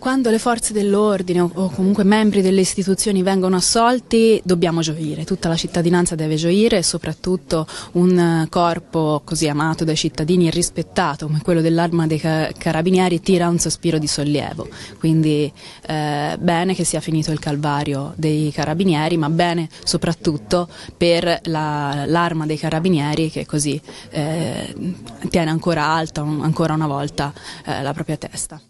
Quando le forze dell'ordine o comunque membri delle istituzioni vengono assolti dobbiamo gioire, tutta la cittadinanza deve gioire e soprattutto un eh, corpo così amato dai cittadini e rispettato come quello dell'arma dei carabinieri tira un sospiro di sollievo, quindi eh, bene che sia finito il calvario dei carabinieri ma bene soprattutto per l'arma dei carabinieri che così eh, tiene ancora alta un, ancora una volta eh, la propria testa.